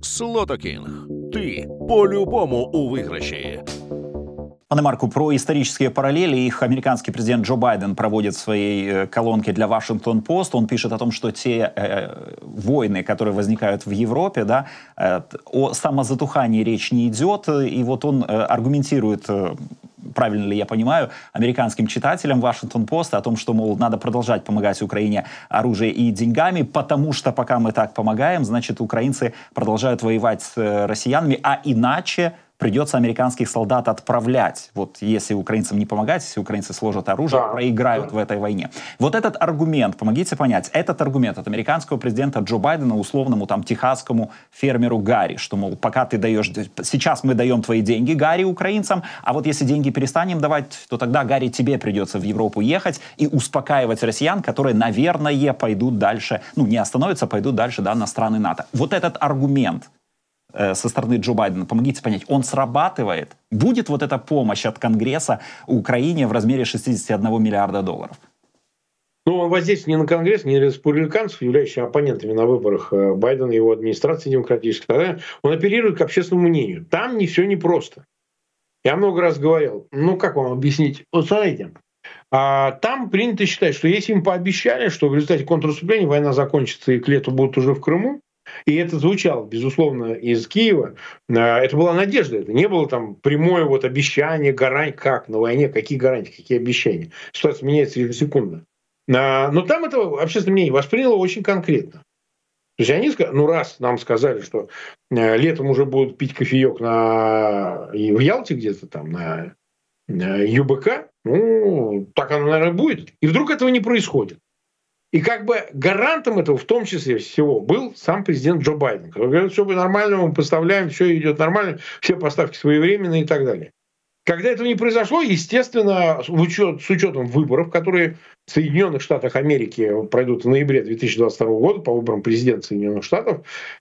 Слотокінг. Ты по-любому у выигрыше. Пане Марку, про исторические параллели их американский президент Джо Байден проводит в своей колонке для Вашингтон Пост. Он пишет о том, что те э, войны, которые возникают в Европе, да, э, о самозатухании речь не идет. И вот он э, аргументирует э, правильно ли я понимаю, американским читателям Вашингтон-Пост о том, что, мол, надо продолжать помогать Украине оружием и деньгами, потому что пока мы так помогаем, значит, украинцы продолжают воевать с э, россиянами, а иначе придется американских солдат отправлять, вот если украинцам не помогать, если украинцы сложат оружие, да. проиграют да. в этой войне. Вот этот аргумент, помогите понять, этот аргумент от американского президента Джо Байдена условному там техасскому фермеру Гарри, что, мол, пока ты даешь, сейчас мы даем твои деньги, Гарри, украинцам, а вот если деньги перестанем давать, то тогда, Гарри, тебе придется в Европу ехать и успокаивать россиян, которые, наверное, пойдут дальше, ну, не остановятся, а пойдут дальше, да, на страны НАТО. Вот этот аргумент, Э, со стороны Джо Байдена, помогите понять, он срабатывает? Будет вот эта помощь от Конгресса Украине в размере 61 миллиарда долларов? Ну, он воздействует не на Конгресс, не на республиканцев, являющихся оппонентами на выборах э, Байдена и его администрации демократической. Он оперирует к общественному мнению. Там не все непросто. Я много раз говорил, ну как вам объяснить? Вот смотрите, а, там принято считать, что если им пообещали, что в результате контрнаступления война закончится и к лету будут уже в Крыму, и это звучало, безусловно, из Киева. Э, это была надежда, это не было там прямое вот обещание, гарантия. как на войне, какие гарантии, какие обещания. Ситуация меняется ежесекундно. Э, но там это общественное мнение восприняло очень конкретно. То есть они сказали, ну раз нам сказали, что э, летом уже будут пить кофеек на, в Ялте где-то там, на ЮБК, ну, так оно, наверное, будет. И вдруг этого не происходит. И как бы гарантом этого в том числе всего был сам президент Джо Байден, который говорит, все нормально, мы поставляем, все идет нормально, все поставки своевременные и так далее. Когда этого не произошло, естественно, в учет, с учетом выборов, которые в Соединенных Штатах Америки пройдут в ноябре 2022 года по выборам президента Соединенных Штатов,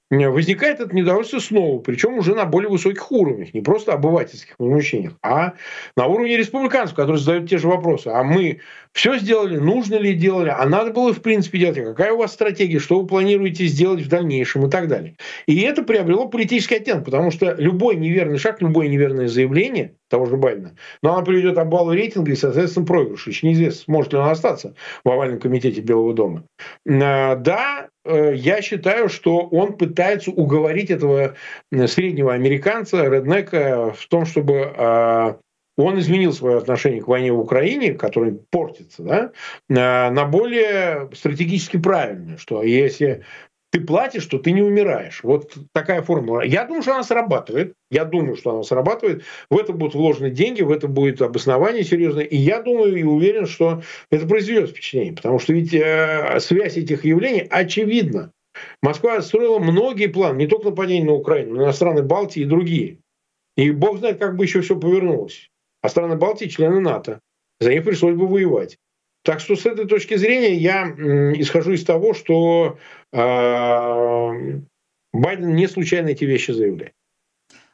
э, возникает это недовольство снова, причем уже на более высоких уровнях, не просто обывательских возмущениях, а на уровне республиканцев, которые задают те же вопросы. А мы все сделали, нужно ли делали, а надо было в принципе делать, а какая у вас стратегия, что вы планируете сделать в дальнейшем и так далее. И это приобрело политический оттенок, потому что любой неверный шаг, любое неверное заявление – того же Байдена. Но она приведет обвалу рейтинга и, соответственно, проигрыш. Еще неизвестно, сможет ли он остаться в овальном комитете Белого дома. А, да, э, я считаю, что он пытается уговорить этого среднего американца, Реднека, в том, чтобы а, он изменил свое отношение к войне в Украине, которое портится, да, а, на более стратегически правильное, что если ты платишь, что ты не умираешь. Вот такая формула. Я думаю, что она срабатывает. Я думаю, что она срабатывает. В это будут вложены деньги, в это будет обоснование серьезное. И я думаю и уверен, что это произведет впечатление. Потому что ведь э, связь этих явлений очевидна. Москва строила многие планы, не только нападение на Украину, но и на страны Балтии и другие. И бог знает, как бы еще все повернулось. А страны Балтии – члены НАТО. За них пришлось бы воевать. Так что с этой точки зрения я исхожу из того, что э, Байден не случайно эти вещи заявляет.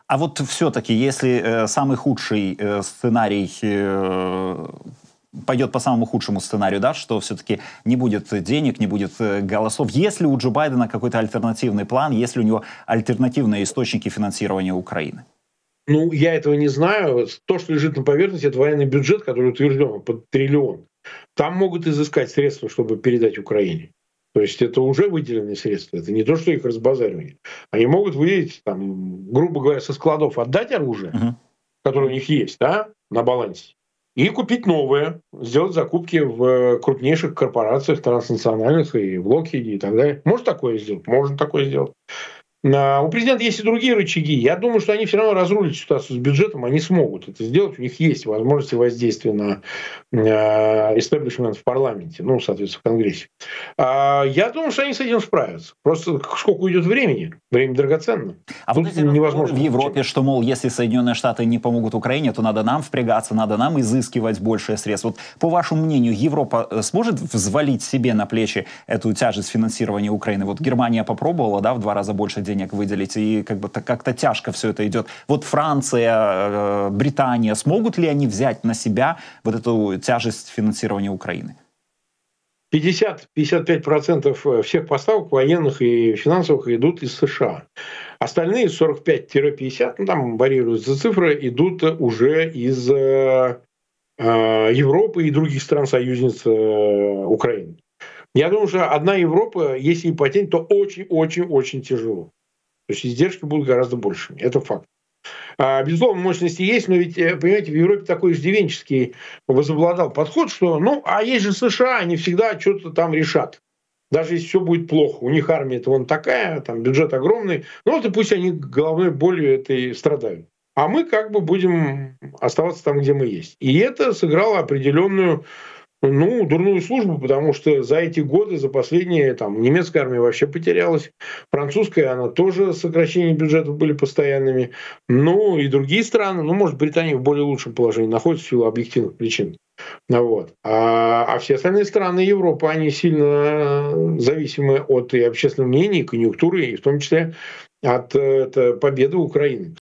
А вот все-таки, если э, самый худший э, сценарий э, пойдет по самому худшему сценарию, да, что все-таки не будет денег, не будет э, голосов. Если у Джо Байдена какой-то альтернативный план, если у него альтернативные источники финансирования Украины? Ну, я этого не знаю. То, что лежит на поверхности, это военный бюджет, который утвержден под триллион. Там могут изыскать средства, чтобы передать Украине. То есть это уже выделенные средства, это не то, что их разбазаривание. Они могут выделить, там, грубо говоря, со складов отдать оружие, uh-huh. которое у них есть, да, на балансе, и купить новое, сделать закупки в э, крупнейших корпорациях транснациональных и в Локхиде и так далее. Может такое сделать? Можно такое сделать. А, у президента есть и другие рычаги. Я думаю, что они все равно разрулят ситуацию с бюджетом, они смогут это сделать. У них есть возможности воздействия на а, истеблишмент в парламенте, ну, соответственно, в Конгрессе. А, я думаю, что они с этим справятся. Просто сколько идет времени? Время драгоценно. А Тут вот невозможно. В Европе, что, мол, если Соединенные Штаты не помогут Украине, то надо нам впрягаться, надо нам изыскивать больше средств. Вот по вашему мнению, Европа э, сможет взвалить себе на плечи эту тяжесть финансирования Украины? Вот Германия попробовала, да, в два раза больше денег денег выделить, и как бы как-то тяжко все это идет. Вот Франция, э, Британия, смогут ли они взять на себя вот эту тяжесть финансирования Украины? 50-55% э, всех поставок военных и финансовых идут из США. Остальные 45-50, ну, там варьируются цифры, идут уже из э, э Европы и других стран-союзниц э, Украины. Я думаю, что одна Европа, если и потень, то очень-очень-очень тяжело есть издержки будут гораздо большими. Это факт. А, безусловно, мощности есть, но ведь, э, понимаете, в Европе такой иждивенческий возобладал подход, что, ну, а есть же США, они всегда что-то там решат. Даже если все будет плохо, у них армия-то вон такая, там бюджет огромный, ну вот и пусть они головной болью этой страдают. А мы как бы будем оставаться там, где мы есть. И это сыграло определенную ну, дурную службу, потому что за эти годы, за последние, там, немецкая армия вообще потерялась, французская, она тоже, сокращение бюджетов были постоянными, ну, и другие страны, ну, может, Британия в более лучшем положении находится в силу объективных причин. Ну, вот. А, а все остальные страны Европы, они сильно э, зависимы от и общественного мнения, и конъюнктуры, и в том числе от э, это, победы Украины.